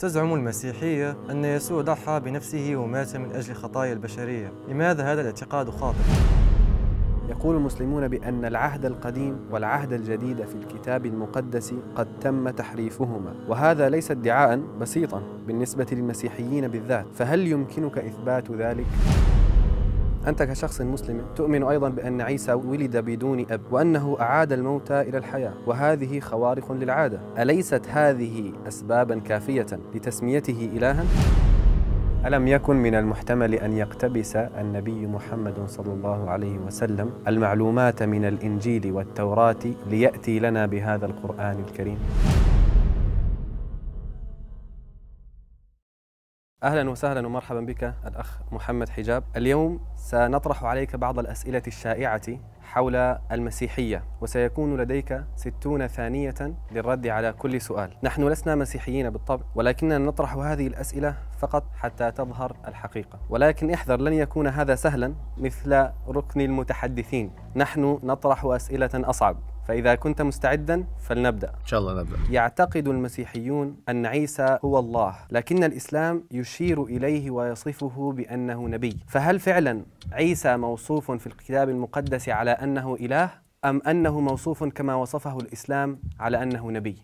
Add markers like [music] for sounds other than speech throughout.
تزعم المسيحية أن يسوع ضحى بنفسه ومات من أجل خطايا البشرية لماذا هذا الاعتقاد خاطئ؟ يقول المسلمون بأن العهد القديم والعهد الجديد في الكتاب المقدس قد تم تحريفهما، وهذا ليس ادعاء بسيطا بالنسبة للمسيحيين بالذات، فهل يمكنك إثبات ذلك؟ أنت كشخص مسلم تؤمن أيضا بأن عيسى ولد بدون أب وأنه أعاد الموتى إلى الحياة وهذه خوارق للعادة أليست هذه أسبابا كافية لتسميته إلها؟ ألم يكن من المحتمل أن يقتبس النبي محمد صلى الله عليه وسلم المعلومات من الإنجيل والتوراة ليأتي لنا بهذا القرآن الكريم؟ أهلا وسهلا ومرحبا بك الأخ محمد حجاب اليوم سنطرح عليك بعض الأسئلة الشائعة حول المسيحية وسيكون لديك ستون ثانية للرد على كل سؤال نحن لسنا مسيحيين بالطبع ولكننا نطرح هذه الأسئلة فقط حتى تظهر الحقيقة ولكن احذر لن يكون هذا سهلا مثل ركن المتحدثين نحن نطرح أسئلة أصعب فإذا كنت مستعدا فلنبدأ إن شاء الله نبدأ يعتقد المسيحيون أن عيسى هو الله لكن الإسلام يشير إليه ويصفه بأنه نبي فهل فعلا عيسى موصوف في الكتاب المقدس على أنه إله أم أنه موصوف كما وصفه الإسلام على أنه نبي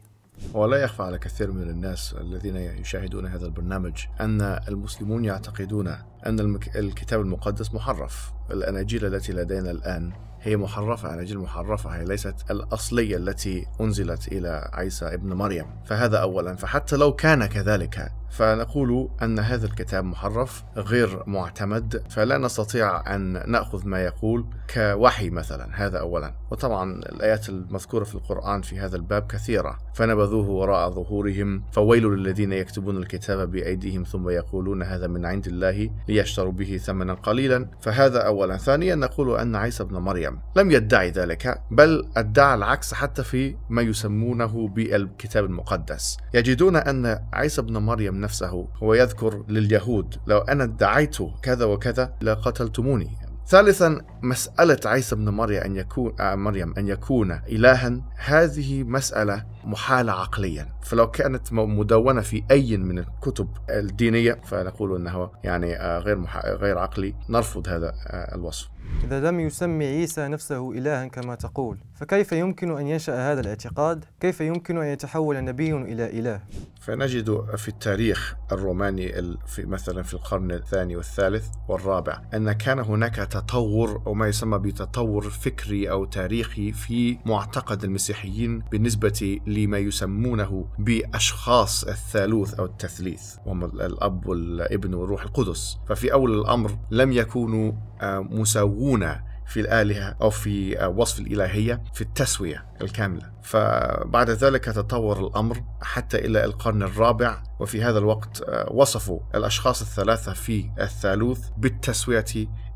ولا يخفى على كثير من الناس الذين يشاهدون هذا البرنامج أن المسلمون يعتقدون أن الكتاب المقدس محرف الأناجيل التي لدينا الآن هي محرفة عن أجل محرفة هي ليست الأصلية التي أنزلت إلى عيسى ابن مريم فهذا أولا فحتى لو كان كذلك فنقول أن هذا الكتاب محرف غير معتمد فلا نستطيع أن نأخذ ما يقول كوحي مثلا هذا أولا وطبعا الآيات المذكورة في القرآن في هذا الباب كثيرة فنبذوه وراء ظهورهم فويل للذين يكتبون الكتاب بأيديهم ثم يقولون هذا من عند الله ليشتروا به ثمنا قليلا فهذا أولا ثانيا نقول أن عيسى بن مريم لم يدعي ذلك بل ادعى العكس حتى في ما يسمونه بالكتاب المقدس يجدون أن عيسى بن مريم يظلم نفسه هو يذكر لليهود لو أنا ادعيت كذا وكذا لقتلتموني ثالثا مسألة عيسى بن مريم أن يكون آه مريم أن يكون إلها هذه مسألة محالة عقليا فلو كانت مدونة في أي من الكتب الدينية فنقول أنه يعني آه، غير مح... غير عقلي نرفض هذا آه، الوصف إذا لم يسمي عيسى نفسه إلها كما تقول فكيف يمكن أن ينشأ هذا الاعتقاد؟ كيف يمكن أن يتحول نبي إلى إله؟ فنجد في التاريخ الروماني في مثلا في القرن الثاني والثالث والرابع أن كان هناك تطور أو ما يسمى بتطور فكري أو تاريخي في معتقد المسيحيين بالنسبة لما يسمونه بأشخاص الثالوث أو التثليث وهم الأب والابن والروح القدس ففي أول الأمر لم يكونوا آه، مساوون في الآلهة أو في آه، وصف الإلهية في التسوية الكاملة فبعد ذلك تطور الأمر حتى إلى القرن الرابع وفي هذا الوقت آه، وصفوا الأشخاص الثلاثة في الثالوث بالتسوية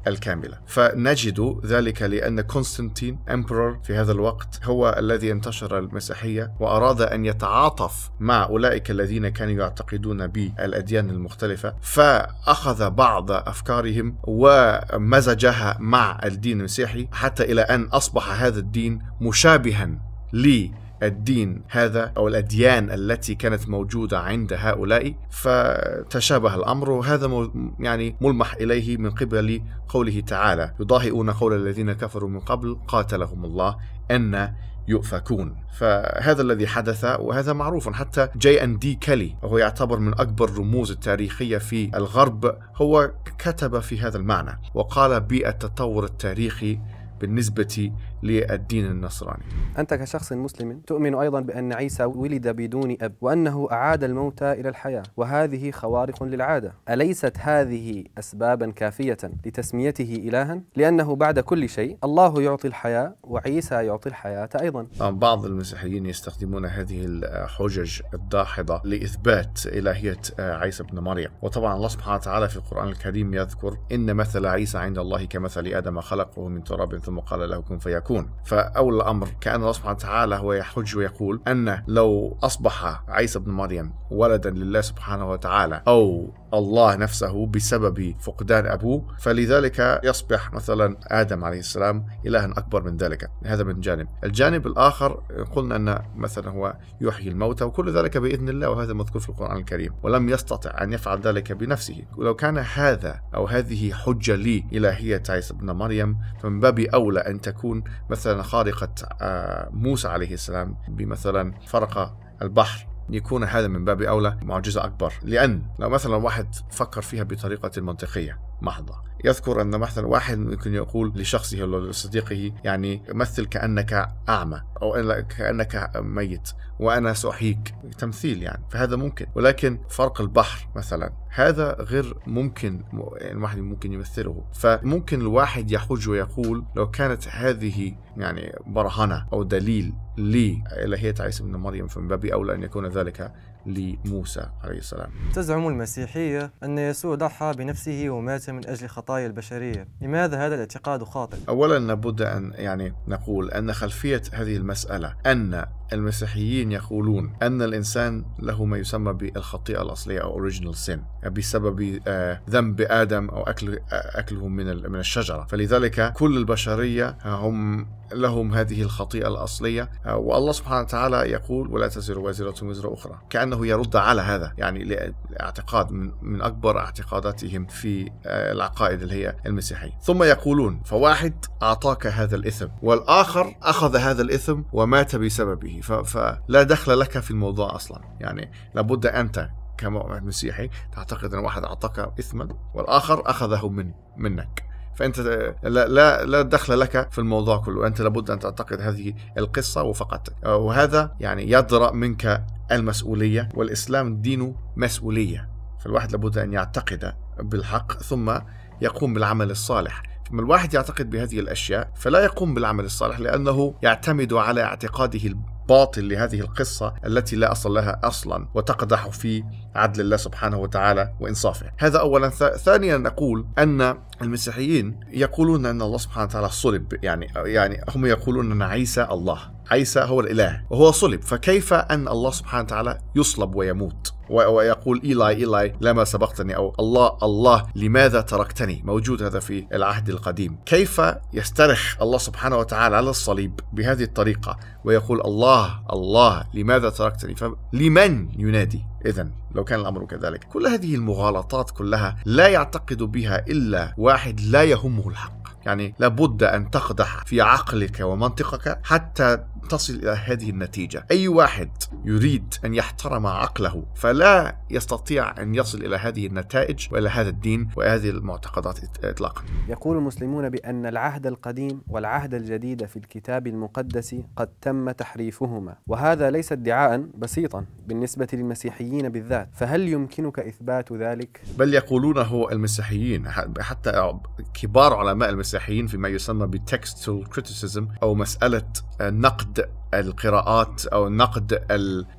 الكاملة فنجد ذلك لأن كونستانتين أمبرور في هذا الوقت هو الذي انتشر المسيحية وأراد أن يتعاطف مع أولئك الذين كانوا يعتقدون بالأديان المختلفة فأخذ بعض أفكارهم ومزجها مع الدين المسيحي حتى إلى أن أصبح هذا الدين مشابها لي الدين هذا أو الأديان التي كانت موجودة عند هؤلاء فتشابه الأمر وهذا يعني ملمح إليه من قبل قوله تعالى يضاهئون قول الذين كفروا من قبل قاتلهم الله أن يؤفكون فهذا الذي حدث وهذا معروف حتى جي ان دي كالي وهو يعتبر من اكبر الرموز التاريخيه في الغرب هو كتب في هذا المعنى وقال بالتطور التاريخي بالنسبه للدين النصراني أنت كشخص مسلم تؤمن أيضا بأن عيسى ولد بدون أب وأنه أعاد الموتى إلى الحياة وهذه خوارق للعادة أليست هذه أسبابا كافية لتسميته إلها؟ لأنه بعد كل شيء الله يعطي الحياة وعيسى يعطي الحياة أيضا بعض المسيحيين يستخدمون هذه الحجج الداحضة لإثبات إلهية عيسى بن مريم وطبعا الله سبحانه وتعالى في القرآن الكريم يذكر إن مثل عيسى عند الله كمثل آدم خلقه من تراب ثم قال له كن فيكون يكون فأول الأمر كأن الله سبحانه وتعالى هو يحج ويقول أن لو أصبح عيسى بن مريم ولدا لله سبحانه وتعالى أو الله نفسه بسبب فقدان أبوه فلذلك يصبح مثلا آدم عليه السلام إلها أكبر من ذلك هذا من جانب الجانب الآخر قلنا أن مثلا هو يحيي الموتى وكل ذلك بإذن الله وهذا مذكور في القرآن الكريم ولم يستطع أن يفعل ذلك بنفسه ولو كان هذا أو هذه حجة لي إلهية عيسى ابن مريم فمن باب أولى أن تكون مثلا خارقة آه، موسى عليه السلام بمثلا فرقة البحر يكون هذا من باب اولى معجزه اكبر لان لو مثلا واحد فكر فيها بطريقه منطقيه محضه يذكر أن مثلا واحد ممكن يقول لشخصه أو لصديقه يعني مثل كأنك أعمى أو كأنك ميت وأنا سأحييك تمثيل يعني فهذا ممكن ولكن فرق البحر مثلا هذا غير ممكن يعني الواحد ممكن يمثله فممكن الواحد يحج ويقول لو كانت هذه يعني برهنة أو دليل لي إلهية عيسى بن مريم فمن باب أولى أن يكون ذلك لموسى عليه السلام تزعم المسيحية أن يسوع ضحى بنفسه ومات من أجل خطايا البشرية لماذا هذا الاعتقاد خاطئ؟ أولا لابد أن يعني نقول أن خلفية هذه المسألة أن المسيحيين يقولون أن الإنسان له ما يسمى بالخطيئة الأصلية أو original sin بسبب آه، ذنب آدم أو أكل آه، أكلهم من من الشجرة فلذلك كل البشرية هم لهم هذه الخطيئة الأصلية آه، والله سبحانه وتعالى يقول ولا تزر وازرة وزر أخرى كأنه يرد على هذا يعني اعتقاد من أكبر اعتقاداتهم في العقائد اللي هي المسيحية ثم يقولون فواحد أعطاك هذا الإثم والآخر أخذ هذا الإثم ومات بسببه فلا دخل لك في الموضوع أصلا يعني لابد أنت كمؤمن مسيحي تعتقد أن واحد أعطاك إثما والآخر أخذه من منك فانت لا لا لا دخل لك في الموضوع كله انت لابد ان تعتقد هذه القصه وفقط وهذا يعني يدرا منك المسؤوليه والاسلام دين مسؤوليه فالواحد لابد ان يعتقد بالحق ثم يقوم بالعمل الصالح ثم الواحد يعتقد بهذه الاشياء فلا يقوم بالعمل الصالح لانه يعتمد على اعتقاده باطل لهذه القصة التي لا أصل لها أصلا وتقدح في عدل الله سبحانه وتعالى وإنصافه هذا أولا ثانيا نقول أن المسيحيين يقولون أن الله سبحانه وتعالى صلب يعني, يعني هم يقولون أن عيسى الله عيسى هو الإله وهو صلب فكيف أن الله سبحانه وتعالى يصلب ويموت ويقول إيلاي إيلاي لما سبقتني أو الله الله لماذا تركتني موجود هذا في العهد القديم كيف يسترخ الله سبحانه وتعالى على الصليب بهذه الطريقة ويقول الله الله لماذا تركتني فلمن ينادي إذا لو كان الأمر كذلك كل هذه المغالطات كلها لا يعتقد بها إلا واحد لا يهمه الحق يعني لابد أن تقدح في عقلك ومنطقك حتى تصل إلى هذه النتيجة أي واحد يريد أن يحترم عقله فلا يستطيع أن يصل إلى هذه النتائج وإلى هذا الدين وهذه المعتقدات إطلاقا يقول المسلمون بأن العهد القديم والعهد الجديد في الكتاب المقدس قد تم تحريفهما وهذا ليس ادعاء بسيطا بالنسبة للمسيحيين بالذات فهل يمكنك إثبات ذلك؟ بل يقولونه المسيحيين حتى كبار علماء المسيحيين المرشحين فيما يسمى بتكستول كريتيسيزم أو مسألة نقد القراءات أو نقد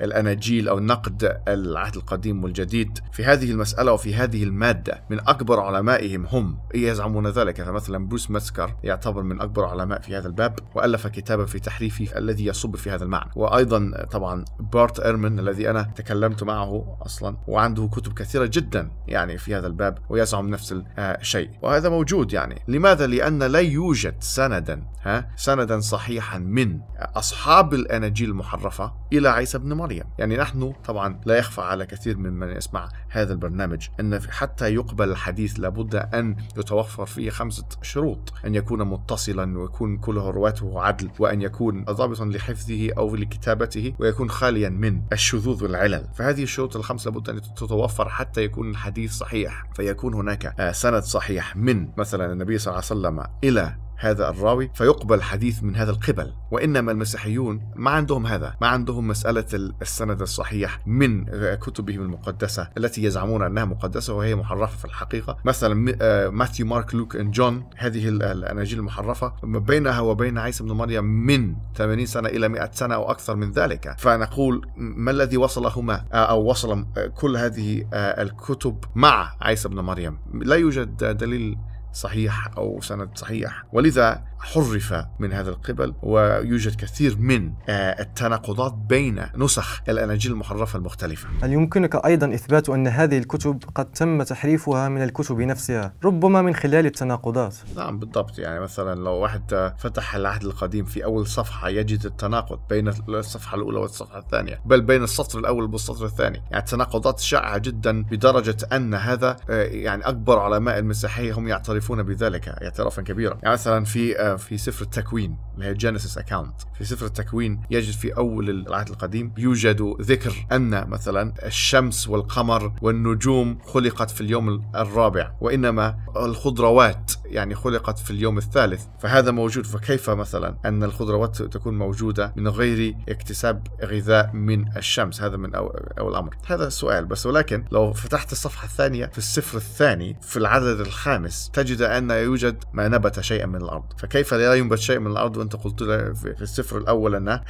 الأناجيل أو نقد العهد القديم والجديد في هذه المسألة وفي هذه المادة من أكبر علمائهم هم إيه يزعمون ذلك فمثلا بروس ماسكر يعتبر من أكبر علماء في هذا الباب وألف كتابا في تحريفه الذي يصب في هذا المعنى وأيضا طبعا بارت إيرمن الذي أنا تكلمت معه أصلا وعنده كتب كثيرة جدا يعني في هذا الباب ويزعم نفس الشيء آه، وهذا موجود يعني لماذا لأن لا يوجد سندا ها سندا صحيحا من أصحاب أب الأناجيل المحرفة إلى عيسى بن مريم يعني نحن طبعا لا يخفى على كثير من من يسمع هذا البرنامج أن حتى يقبل الحديث لابد أن يتوفر فيه خمسة شروط أن يكون متصلا ويكون كل رواته عدل وأن يكون ضابطا لحفظه أو لكتابته ويكون خاليا من الشذوذ والعلل فهذه الشروط الخمسه لابد أن تتوفر حتى يكون الحديث صحيح فيكون هناك آه، سند صحيح من مثلا النبي صلى الله عليه وسلم إلى هذا الراوي فيقبل حديث من هذا القبل وإنما المسيحيون ما عندهم هذا ما عندهم مسألة السند الصحيح من كتبهم المقدسة التي يزعمون أنها مقدسة وهي محرفة في الحقيقة مثلا آه، ماثيو مارك لوك إن جون هذه الأناجيل المحرفة بينها وبين عيسى بن مريم من 80 سنة إلى 100 سنة أو أكثر من ذلك فنقول ما الذي وصلهما آه، أو وصل آه، كل هذه الكتب مع عيسى بن مريم لا يوجد دليل صحيح أو سند صحيح ولذا حرف من هذا القبل ويوجد كثير من آه، التناقضات بين نسخ الأناجيل المحرفة المختلفة هل يمكنك أيضا إثبات أن هذه الكتب قد تم تحريفها من الكتب نفسها ربما من خلال التناقضات نعم بالضبط يعني مثلا لو واحد آه، فتح العهد القديم في أول صفحة يجد التناقض بين الصفحة الأولى والصفحة الثانية بل بين السطر الأول والسطر الثاني يعني التناقضات شائعة جدا بدرجة أن هذا آه، يعني أكبر علماء المسيحية هم يعترفون يعترفون بذلك اعترافا كبيرا يعني مثلا في آه، في سفر التكوين اللي هي جينيسيس اكاونت في سفر التكوين يجد في اول العهد القديم يوجد ذكر ان مثلا الشمس والقمر والنجوم خلقت في اليوم الرابع وانما الخضروات يعني خلقت في اليوم الثالث فهذا موجود فكيف مثلا أن الخضروات تكون موجودة من غير اكتساب غذاء من الشمس هذا من أول أمر هذا السؤال بس ولكن لو فتحت الصفحة الثانية في السفر الثاني في العدد الخامس تجد أن يوجد ما نبت شيئا من الأرض فكيف لا ينبت شيء من الأرض وأنت قلت في السفر الأول أنها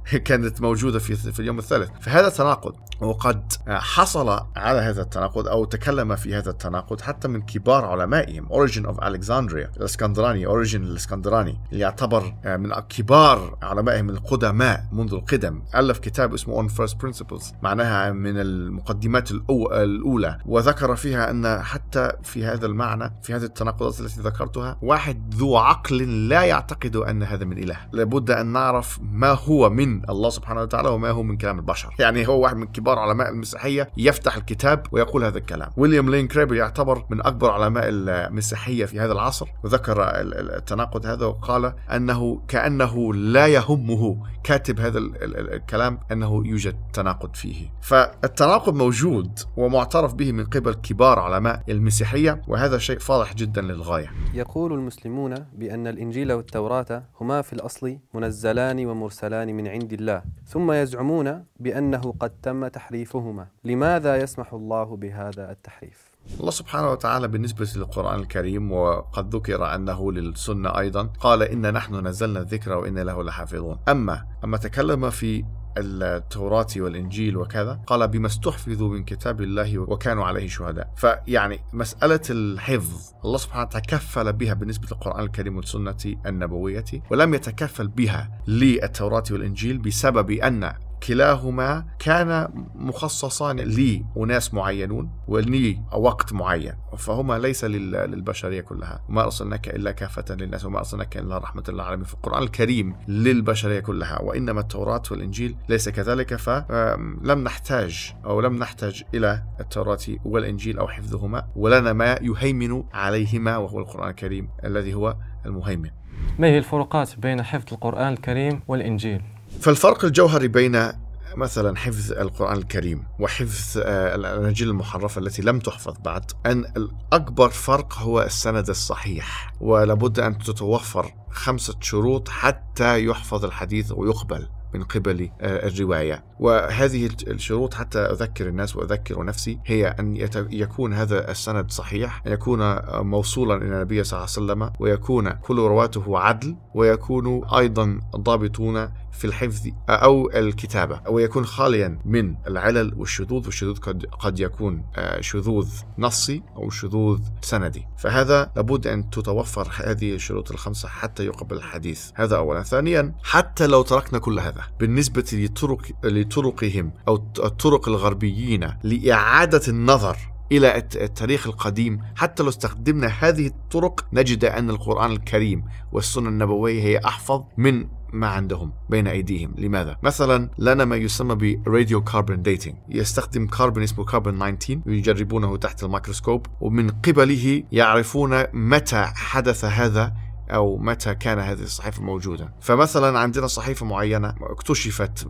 [laughs] كانت موجودة في, في اليوم الثالث فهذا تناقض وقد حصل على هذا التناقض أو تكلم في هذا التناقض حتى من كبار علمائهم Origin of Alexander الكسندريا الاسكندراني اوريجين الاسكندراني اللي يعتبر آه، من كبار علمائهم القدماء منذ القدم الف كتاب اسمه اون فيرست برنسبلز معناها من المقدمات الاولى وذكر فيها ان حتى في هذا المعنى في هذه التناقضات التي ذكرتها واحد ذو عقل لا يعتقد ان هذا من اله لابد ان نعرف ما هو من الله سبحانه وتعالى وما هو من كلام البشر يعني هو واحد من كبار علماء المسيحيه يفتح الكتاب ويقول هذا الكلام ويليام لين كريبل يعتبر من اكبر علماء المسيحيه في هذا العصر وذكر التناقض هذا وقال أنه كأنه لا يهمه كاتب هذا الكلام أنه يوجد تناقض فيه فالتناقض موجود ومعترف به من قبل كبار علماء المسيحية وهذا شيء فاضح جدا للغاية يقول المسلمون بأن الإنجيل والتوراة هما في الأصل منزلان ومرسلان من عند الله ثم يزعمون بأنه قد تم تحريفهما لماذا يسمح الله بهذا التحريف؟ الله سبحانه وتعالى بالنسبة للقرآن الكريم وقد ذكر أنه للسنة أيضا قال إن نحن نزلنا الذكر وإنا له لحافظون أما أما تكلم في التوراة والإنجيل وكذا قال بما استحفظوا من كتاب الله وكانوا عليه شهداء فيعني مسألة الحفظ الله سبحانه وتعالى تكفل بها بالنسبة للقرآن الكريم والسنة النبوية ولم يتكفل بها للتوراة والإنجيل بسبب أن كلاهما كان مخصصان لأناس معينون ولي وقت معين فهما ليس للبشرية كلها وما أرسلناك إلا كافة للناس وما أرسلناك إلا رحمة للعالمين في القرآن الكريم للبشرية كلها وإنما التوراة والإنجيل ليس كذلك فلم نحتاج أو لم نحتاج إلى التوراة والإنجيل أو حفظهما ولنا ما يهيمن عليهما وهو القرآن الكريم الذي هو المهيمن ما هي الفروقات بين حفظ القرآن الكريم والإنجيل؟ فالفرق الجوهري بين مثلا حفظ القرآن الكريم وحفظ آه، الأناجيل المحرفة التي لم تحفظ بعد أن الأكبر فرق هو السند الصحيح ولابد أن تتوفر خمسة شروط حتى يحفظ الحديث ويقبل من قبل آه، الرواية وهذه الشروط حتى أذكر الناس وأذكر نفسي هي أن يكون هذا السند صحيح أن يكون آه، موصولا إلى النبي صلى الله عليه وسلم ويكون كل رواته عدل ويكون أيضا ضابطون في الحفظ آه، أو الكتابة أو يكون خاليا من العلل والشذوذ والشذوذ قد, قد يكون شذوذ نصي أو شذوذ سندي فهذا لابد أن تتوفر هذه الشروط الخمسة حتى يقبل الحديث هذا أولا ثانيا حتى لو تركنا كل هذا بالنسبة لطرق لطرقهم أو الطرق الغربيين لإعادة النظر إلى التاريخ القديم حتى لو استخدمنا هذه الطرق نجد أن القرآن الكريم والسنة النبوية هي أحفظ من ما عندهم بين ايديهم لماذا مثلا لنا ما يسمى براديو كاربون ديتنج يستخدم كاربون اسمه كاربون 19 يجربونه تحت الميكروسكوب ومن قبله يعرفون متى حدث هذا او متى كان هذه الصحيفه موجوده فمثلا عندنا صحيفه معينه اكتشفت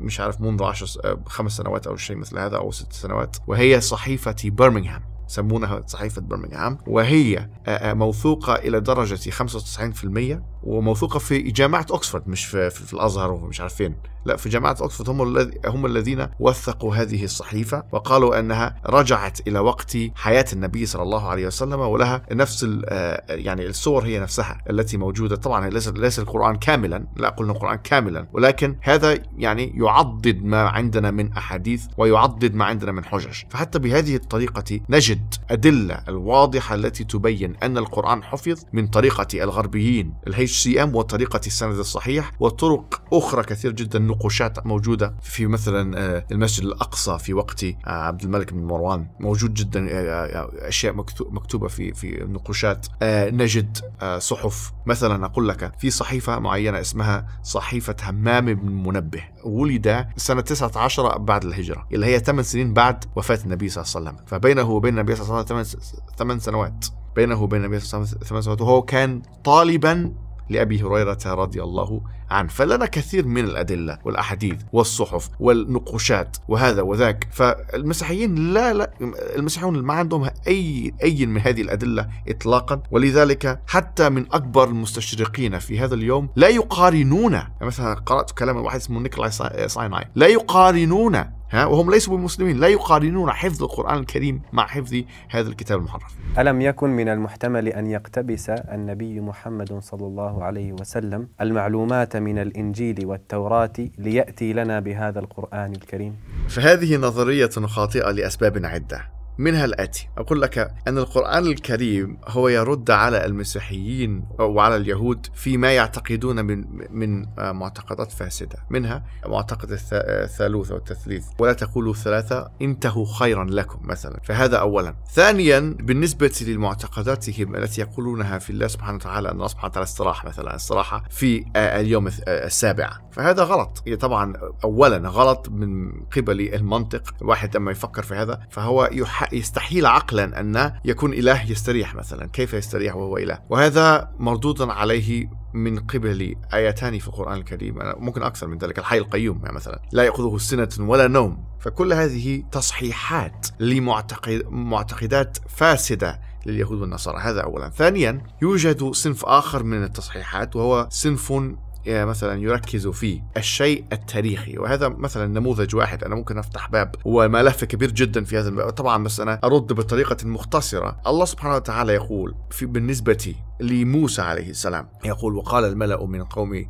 مش عارف منذ عشر آه، خمس سنوات او شيء مثل هذا او ست سنوات وهي صحيفه برمنغهام يسمونها صحيفة برمنغهام وهي آه، آه، موثوقة إلى درجة 95% وموثوقة في جامعة أكسفورد مش في, في الأزهر ومش عارف فين لا في جامعة أكسفورد هم, الذي هم الذين وثقوا هذه الصحيفة وقالوا أنها رجعت إلى وقت حياة النبي صلى الله عليه وسلم ولها نفس آه، يعني الصور هي نفسها التي موجودة طبعا ليس, ليس القرآن كاملا لا أقول القرآن كاملا ولكن هذا يعني يعضد ما عندنا من أحاديث ويعضد ما عندنا من حجج فحتى بهذه الطريقة نجد أدلة الواضحة التي تبين أن القرآن حفظ من طريقة الغربيين الهيش سي ام وطريقة السند الصحيح وطرق أخرى كثير جدا نقوشات موجوده في مثلا آه، المسجد الاقصى في وقت آه، عبد الملك بن مروان موجود جدا آه، اشياء مكتوبه في في نقوشات نجد صحف مثلا اقول لك في صحيفه معينه اسمها صحيفه همام بن منبه ولد سنه 19 بعد الهجره اللي هي 8 سنين بعد وفاه النبي صلى الله عليه وسلم فبينه وبين النبي صلى الله عليه وسلم 8 سنوات بينه وبين النبي صلى الله عليه وسلم ثمان سنوات وهو كان طالبا لأبي هريرة رضي الله عنه فلنا كثير من الأدلة والأحاديث والصحف والنقوشات وهذا وذاك فالمسيحيين لا لا المسيحيون ما عندهم أي أي من هذه الأدلة إطلاقا ولذلك حتى من أكبر المستشرقين في هذا اليوم لا يقارنون مثلا قرأت كلام واحد اسمه نيكولاي سيناي لا يقارنون ها وهم ليسوا بمسلمين لا يقارنون حفظ القرآن الكريم مع حفظ هذا الكتاب المحرف ألم يكن من المحتمل أن يقتبس النبي محمد صلى الله عليه وسلم المعلومات من الإنجيل والتوراة ليأتي لنا بهذا القرآن الكريم فهذه نظرية خاطئة لأسباب عدة منها الآتي أقول لك أن القرآن الكريم هو يرد على المسيحيين وعلى اليهود فيما يعتقدون من من معتقدات فاسدة منها معتقد الثالوث أو التثليث ولا تقولوا ثلاثة انتهوا خيرا لكم مثلا فهذا أولا ثانيا بالنسبة لمعتقداتهم التي يقولونها في الله سبحانه وتعالى أن الله سبحانه وتعالى استراح مثلا استراحة في اليوم السابع فهذا غلط طبعا أولا غلط من قبل المنطق الواحد لما يفكر في هذا فهو يحق يستحيل عقلا أن يكون إله يستريح مثلا كيف يستريح وهو إله وهذا مردود عليه من قبل آيتان في القرآن الكريم ممكن أكثر من ذلك الحي القيوم مثلا لا يأخذه سنة ولا نوم فكل هذه تصحيحات لمعتقدات فاسدة لليهود والنصارى هذا أولا ثانيا يوجد صنف آخر من التصحيحات وهو صنف آه، مثلا يركزوا فيه الشيء التاريخي وهذا مثلا نموذج واحد أنا ممكن أفتح باب وملف كبير جدا في هذا الباب طبعا بس أنا أرد بطريقة مختصرة الله سبحانه وتعالى يقول في بالنسبة لموسى عليه السلام يقول وقال الملأ من قوم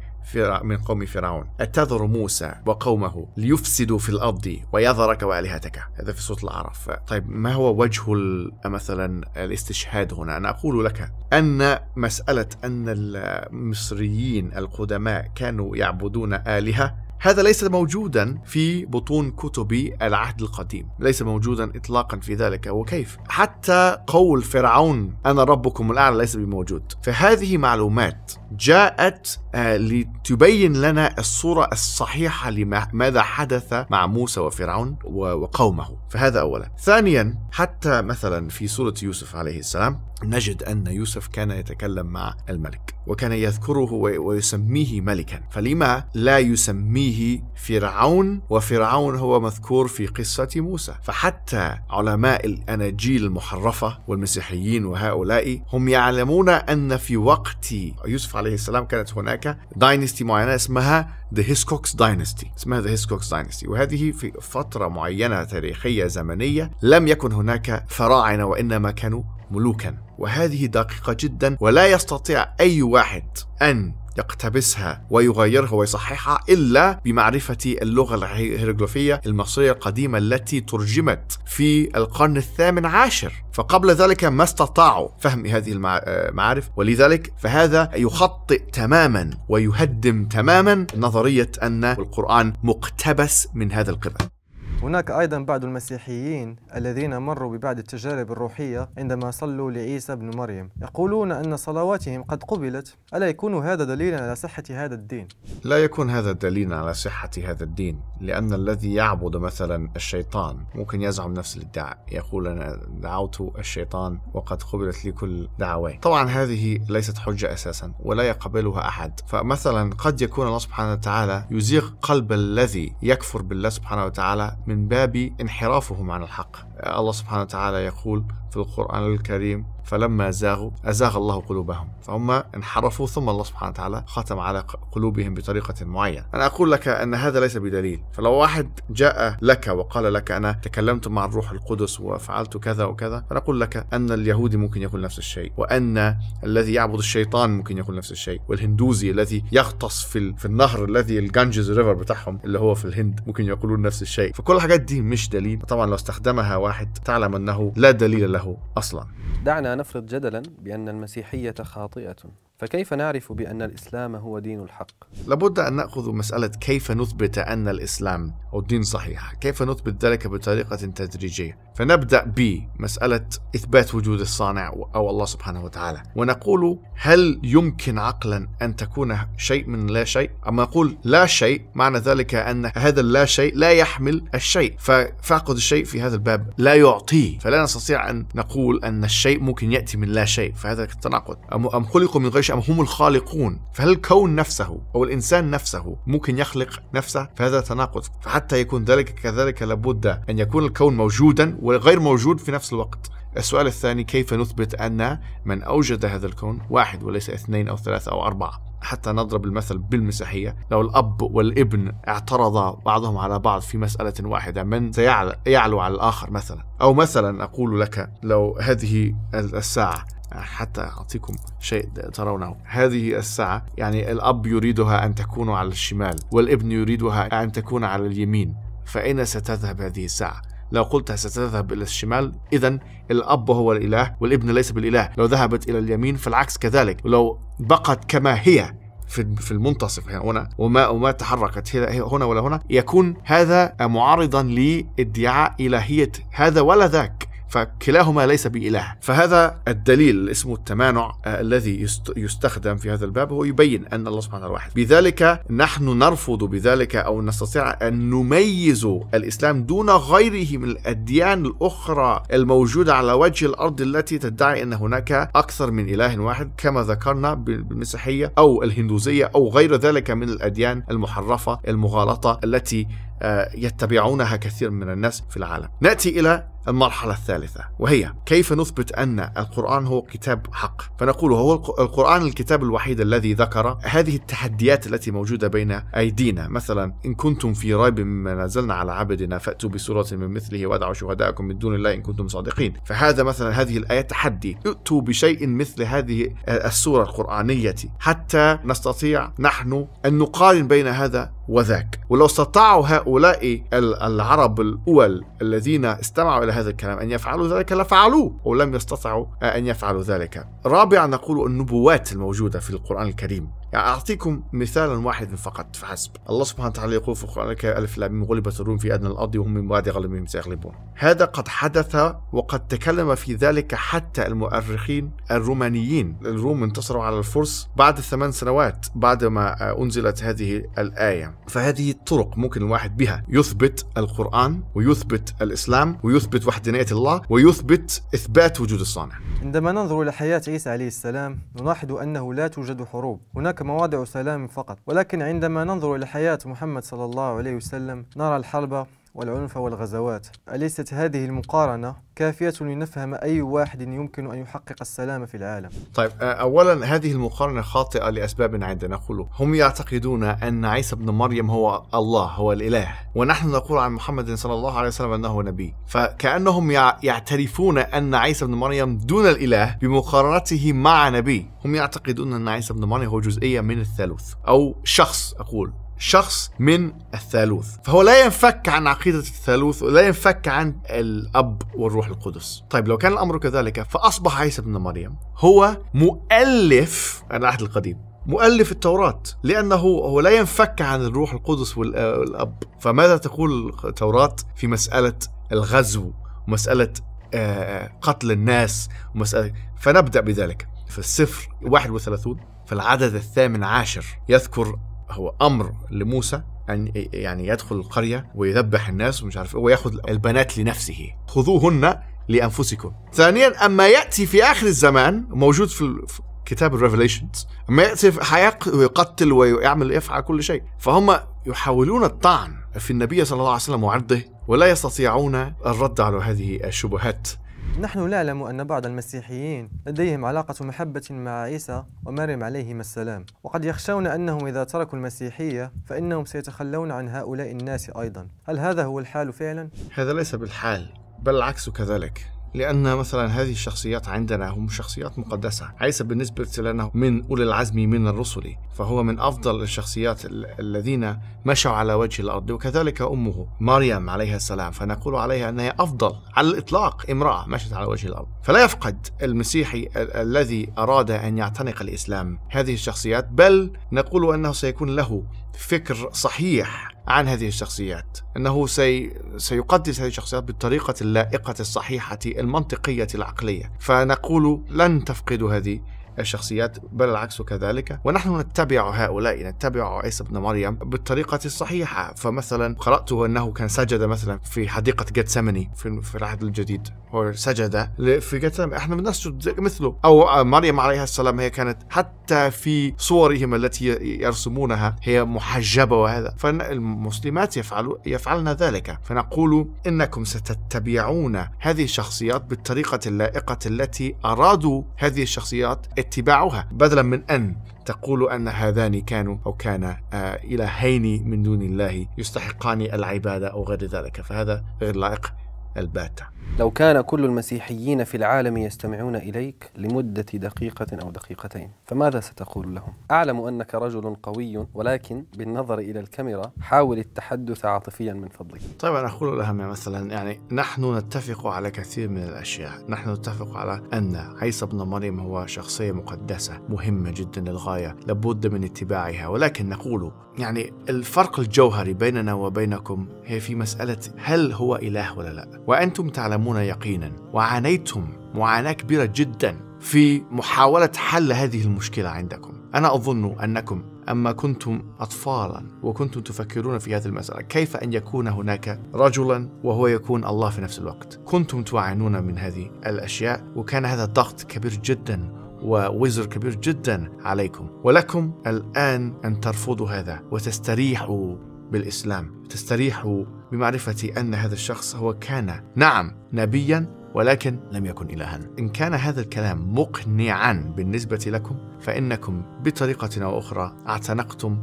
من قوم فرعون أتذر موسى وقومه ليفسدوا في الأرض ويذرك وآلهتك هذا في سورة الأعراف طيب ما هو وجه مثلا الاستشهاد هنا أنا أقول لك أن مسألة أن المصريين القدماء كانوا يعبدون آلهة هذا ليس موجودا في بطون كتب العهد القديم ليس موجودا اطلاقا في ذلك وكيف حتى قول فرعون انا ربكم الاعلى ليس بموجود فهذه معلومات جاءت آه، لتبين لنا الصورة الصحيحة لماذا حدث مع موسى وفرعون وقومه فهذا أولا ثانيا حتى مثلا في سورة يوسف عليه السلام نجد أن يوسف كان يتكلم مع الملك وكان يذكره ويسميه ملكا فلما لا يسميه فرعون وفرعون هو مذكور في قصة موسى فحتى علماء الأناجيل المحرفة والمسيحيين وهؤلاء هم يعلمون أن في وقت يوسف عليه السلام كانت هناك داينستي معينه اسمها ذا هيسكوكس داينستي اسمها ذا هيسكوكس داينستي وهذه في فتره معينه تاريخيه زمنيه لم يكن هناك فراعنه وانما كانوا ملوكا وهذه دقيقه جدا ولا يستطيع اي واحد ان يقتبسها ويغيرها ويصححها إلا بمعرفة اللغة الهيروغليفية المصرية القديمة التي ترجمت في القرن الثامن عشر فقبل ذلك ما استطاعوا فهم هذه المعارف آه، ولذلك فهذا يخطئ تماما ويهدم تماما نظرية أن القرآن مقتبس من هذا القبل هناك أيضا بعض المسيحيين الذين مروا ببعض التجارب الروحية عندما صلوا لعيسى بن مريم يقولون أن صلواتهم قد قبلت ألا يكون هذا دليلا على صحة هذا الدين لا يكون هذا دليلا على صحة هذا الدين لأن الذي يعبد مثلا الشيطان ممكن يزعم نفس الادعاء يقول أنا دعوت الشيطان وقد قبلت لي كل دعواي طبعا هذه ليست حجة أساسا ولا يقبلها أحد فمثلا قد يكون الله سبحانه وتعالى يزيغ قلب الذي يكفر بالله سبحانه وتعالى من باب انحرافهم عن الحق الله سبحانه وتعالى يقول في القرآن الكريم فلما زاغوا أزاغ الله قلوبهم فهم انحرفوا ثم الله سبحانه وتعالى ختم على قلوبهم بطريقة معينة أنا أقول لك أن هذا ليس بدليل فلو واحد جاء لك وقال لك أنا تكلمت مع الروح القدس وفعلت كذا وكذا فنقول أقول لك أن اليهودي ممكن يقول نفس الشيء وأن الذي يعبد الشيطان ممكن يقول نفس الشيء والهندوزي الذي يغطس في, في النهر الذي الجانجز ريفر بتاعهم اللي هو في الهند ممكن يقولون نفس الشيء فكل الحاجات دي مش دليل طبعا لو استخدمها واحد تعلم أنه لا دليل له أصلا دعنا نفرض جدلا بأن المسيحية خاطئة فكيف نعرف بأن الإسلام هو دين الحق؟ لابد أن نأخذ مسألة كيف نثبت أن الإسلام هو دين صحيح كيف نثبت ذلك بطريقة تدريجية فنبدأ بمسألة إثبات وجود الصانع أو الله سبحانه وتعالى ونقول هل يمكن عقلا أن تكون شيء من لا شيء أما نقول لا شيء معنى ذلك أن هذا اللا شيء لا يحمل الشيء ففاقد الشيء في هذا الباب لا يعطيه فلا نستطيع أن نقول أن الشيء ممكن يأتي من لا شيء فهذا التناقض أم خلقوا من غير مش هم الخالقون فهل الكون نفسه أو الإنسان نفسه ممكن يخلق نفسه فهذا تناقض فحتى يكون ذلك كذلك لابد أن يكون الكون موجودا وغير موجود في نفس الوقت السؤال الثاني كيف نثبت أن من أوجد هذا الكون واحد وليس اثنين أو ثلاثة أو أربعة حتى نضرب المثل بالمسيحية لو الأب والابن اعترضا بعضهم على بعض في مسألة واحدة من سيعلو على الآخر مثلا أو مثلا أقول لك لو هذه الساعة حتى أعطيكم شيء ترونه هذه الساعة يعني الأب يريدها أن تكون على الشمال والابن يريدها أن تكون على اليمين فأين ستذهب هذه الساعة لو قلتها ستذهب إلى الشمال إذا الأب هو الإله والابن ليس بالإله لو ذهبت إلى اليمين فالعكس كذلك ولو بقت كما هي في المنتصف هنا وما وما تحركت هنا ولا هنا يكون هذا معارضا لادعاء الهيه هذا ولا ذاك فكلاهما ليس بإله فهذا الدليل اسمه التمانع آه، الذي يستخدم في هذا الباب هو يبين أن الله سبحانه وتعالى واحد بذلك نحن نرفض بذلك أو نستطيع أن نميز الإسلام دون غيره من الأديان الأخرى الموجودة على وجه الأرض التي تدعي أن هناك أكثر من إله واحد كما ذكرنا بالمسيحية أو الهندوزية أو غير ذلك من الأديان المحرفة المغالطة التي آه، يتبعونها كثير من الناس في العالم. ناتي الى المرحله الثالثه وهي كيف نثبت ان القران هو كتاب حق؟ فنقول هو القران الكتاب الوحيد الذي ذكر هذه التحديات التي موجوده بين ايدينا، مثلا ان كنتم في ريب مما نزلنا على عبدنا فاتوا بسوره من مثله وادعوا شهداءكم من دون الله ان كنتم صادقين، فهذا مثلا هذه الايه تحدي، ائتوا بشيء مثل هذه السوره القرانيه حتى نستطيع نحن ان نقارن بين هذا وذاك ولو استطاعوا هؤلاء العرب الأول الذين استمعوا إلى هذا الكلام أن يفعلوا ذلك لفعلوه ولم يستطعوا أن يفعلوا ذلك رابعا نقول النبوات الموجودة في القرآن الكريم يعني أعطيكم مثالا واحدا فقط فحسب الله سبحانه وتعالى يقول في القرآن الكريم ألف لام غلبت الروم في أدنى الأرض وهم من بعد غلبهم سيغلبون هذا قد حدث وقد تكلم في ذلك حتى المؤرخين الرومانيين الروم انتصروا على الفرس بعد ثمان سنوات بعد ما أنزلت هذه الآية فهذه الطرق ممكن الواحد بها يثبت القرآن ويثبت الإسلام ويثبت وحدانية الله ويثبت إثبات وجود الصانع عندما ننظر إلى حياة عيسى عليه السلام نلاحظ أنه لا توجد حروب هناك مواضع سلام فقط ولكن عندما ننظر إلى حياة محمد صلى الله عليه وسلم نرى الحرب والعنف والغزوات أليست هذه المقارنة كافية لنفهم أي واحد يمكن أن يحقق السلام في العالم طيب أولا هذه المقارنة خاطئة لأسباب عندنا نقوله هم يعتقدون أن عيسى بن مريم هو الله هو الإله ونحن نقول عن محمد صلى الله عليه وسلم أنه نبي فكأنهم يعترفون أن عيسى بن مريم دون الإله بمقارنته مع نبي هم يعتقدون أن عيسى بن مريم هو جزئية من الثالوث أو شخص أقول شخص من الثالوث فهو لا ينفك عن عقيدة الثالوث ولا ينفك عن الأب والروح القدس طيب لو كان الأمر كذلك فأصبح عيسى ابن مريم هو مؤلف العهد القديم مؤلف التوراة لأنه هو لا ينفك عن الروح القدس والأب فماذا تقول التوراة في مسألة الغزو ومسألة آه، آه، قتل الناس ومسألة فنبدأ بذلك في السفر 31 في العدد الثامن عشر يذكر هو امر لموسى ان يعني يدخل القريه ويذبح الناس ومش عارف ايه البنات لنفسه خذوهن لانفسكم. ثانيا اما ياتي في اخر الزمان موجود في كتاب الريفليشنز اما ياتي هيقتل ويعمل يفعل كل شيء فهم يحاولون الطعن في النبي صلى الله عليه وسلم وعرضه ولا يستطيعون الرد على هذه الشبهات نحن نعلم أن بعض المسيحيين لديهم علاقة محبة مع عيسى ومريم عليهما السلام وقد يخشون أنهم إذا تركوا المسيحية فإنهم سيتخلون عن هؤلاء الناس أيضا هل هذا هو الحال فعلا؟ هذا ليس بالحال بل العكس كذلك لأن مثلا هذه الشخصيات عندنا هم شخصيات مقدسة عيسى بالنسبة لنا من أولي العزم من الرسل فهو من أفضل الشخصيات الذين مشوا على وجه الأرض وكذلك أمه مريم عليها السلام فنقول عليها أنها أفضل على الإطلاق امرأة مشت على وجه الأرض فلا يفقد المسيحي الذي أراد أن يعتنق الإسلام هذه الشخصيات بل نقول أنه سيكون له فكر صحيح عن هذه الشخصيات أنه سي... سيقدس هذه الشخصيات بالطريقة اللائقة الصحيحة المنطقية العقلية فنقول لن تفقدوا هذه الشخصيات بل العكس كذلك ونحن نتبع هؤلاء نتبع عيسى بن مريم بالطريقة الصحيحة فمثلا قرأت أنه كان سجد مثلا في حديقة جتسمني في, في العهد الجديد هو سجد في جتسمني احنا بنسجد مثله أو آه، مريم عليها السلام هي كانت حتى في صورهم التي يرسمونها هي محجبة وهذا فالمسلمات يفعلوا يفعلن ذلك فنقول إنكم ستتبعون هذه الشخصيات بالطريقة اللائقة التي أرادوا هذه الشخصيات اتباعها بدلا من أن تقول أن هذان كانوا أو كان آه، إلهين من دون الله يستحقان العبادة أو غير ذلك فهذا غير لائق الباته لو كان كل المسيحيين في العالم يستمعون إليك لمدة دقيقة أو دقيقتين فماذا ستقول لهم؟ أعلم أنك رجل قوي ولكن بالنظر إلى الكاميرا حاول التحدث عاطفيا من فضلك طبعا أقول لهم مثلا يعني نحن نتفق على كثير من الأشياء نحن نتفق على أن عيسى بن مريم هو شخصية مقدسة مهمة جدا للغاية لابد من اتباعها ولكن نقول يعني الفرق الجوهري بيننا وبينكم هي في مسألة هل هو إله ولا لا وأنتم تعلمون تعلمون يقينا وعانيتم معاناه كبيره جدا في محاوله حل هذه المشكله عندكم انا اظن انكم اما كنتم اطفالا وكنتم تفكرون في هذه المساله كيف ان يكون هناك رجلا وهو يكون الله في نفس الوقت كنتم تعانون من هذه الاشياء وكان هذا ضغط كبير جدا ووزر كبير جدا عليكم ولكم الان ان ترفضوا هذا وتستريحوا بالاسلام تستريحوا بمعرفة أن هذا الشخص هو كان نعم نبيا ولكن لم يكن إلها إن كان هذا الكلام مقنعا بالنسبة لكم فإنكم بطريقة أو أخرى اعتنقتم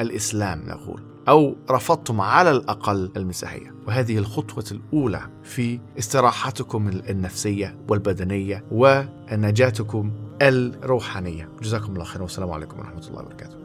الإسلام نقول أو رفضتم على الأقل المسيحية وهذه الخطوة الأولى في استراحتكم النفسية والبدنية ونجاتكم الروحانية جزاكم الله خيرا والسلام عليكم ورحمة الله وبركاته